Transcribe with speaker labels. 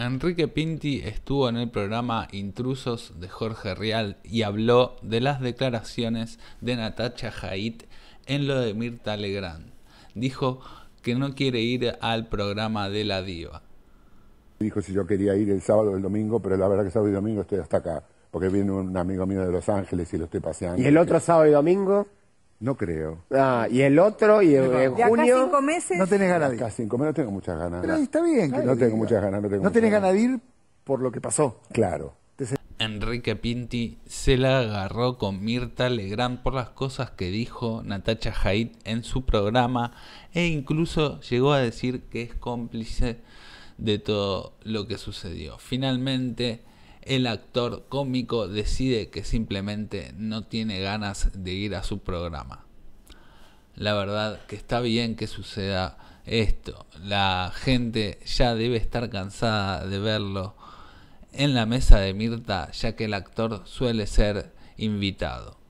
Speaker 1: Enrique Pinti estuvo en el programa Intrusos de Jorge Rial y habló de las declaraciones de Natacha Haidt en lo de Mirta Legrand. Dijo que no quiere ir al programa de la diva.
Speaker 2: Dijo si yo quería ir el sábado o el domingo, pero la verdad que sábado y domingo estoy hasta acá, porque viene un amigo mío de Los Ángeles y lo estoy paseando. ¿Y el otro sábado y domingo? No creo. Ah, y el otro, y
Speaker 3: en, No
Speaker 1: tenés ganas de ir.
Speaker 2: cinco meses no tengo muchas ganas.
Speaker 1: está bien. Que no tengo
Speaker 3: muchas ganas. No, tengo no tenés ganas de ir por lo que pasó. Claro.
Speaker 1: Enrique Pinti se la agarró con Mirta Legrand por las cosas que dijo Natacha Haidt en su programa e incluso llegó a decir que es cómplice de todo lo que sucedió. Finalmente, el actor cómico decide que simplemente no tiene ganas de ir a su programa. La verdad que está bien que suceda esto. La gente ya debe estar cansada de verlo en la mesa de Mirta, ya que el actor suele ser invitado.